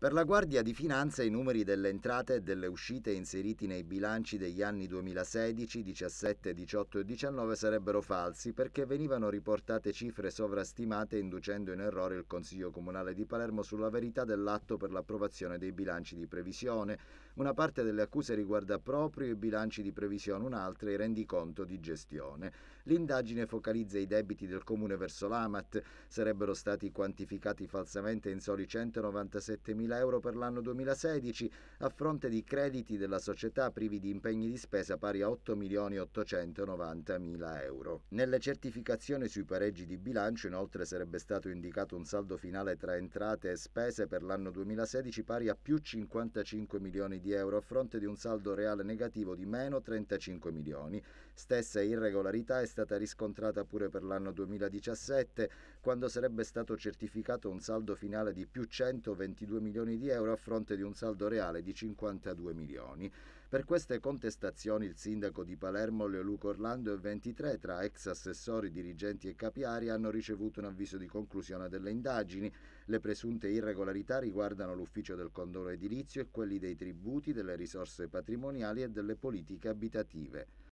Per la Guardia di Finanza i numeri delle entrate e delle uscite inseriti nei bilanci degli anni 2016, 17, 18 e 19 sarebbero falsi perché venivano riportate cifre sovrastimate inducendo in errore il Consiglio Comunale di Palermo sulla verità dell'atto per l'approvazione dei bilanci di previsione. Una parte delle accuse riguarda proprio i bilanci di previsione, un'altra i rendiconto di gestione. L'indagine focalizza i debiti del Comune verso l'Amat, sarebbero stati quantificati falsamente in soli 197 mila 400.000 euro per l'anno 2016 a fronte di crediti della società privi di impegni di spesa pari a 8.890.000 euro. Nelle certificazioni sui pareggi di bilancio inoltre sarebbe stato indicato un saldo finale tra entrate e spese per l'anno 2016 pari a più 55 milioni di euro a fronte di un saldo reale negativo di meno 35 milioni. Stessa irregolarità è stata riscontrata pure per l'anno 2017 quando sarebbe stato certificato un saldo finale di più 122 milioni milioni di euro a fronte di un saldo reale di 52 milioni. Per queste contestazioni il sindaco di Palermo Leoluco Orlando e 23 tra ex assessori, dirigenti e capiari hanno ricevuto un avviso di conclusione delle indagini. Le presunte irregolarità riguardano l'ufficio del condono edilizio e quelli dei tributi, delle risorse patrimoniali e delle politiche abitative.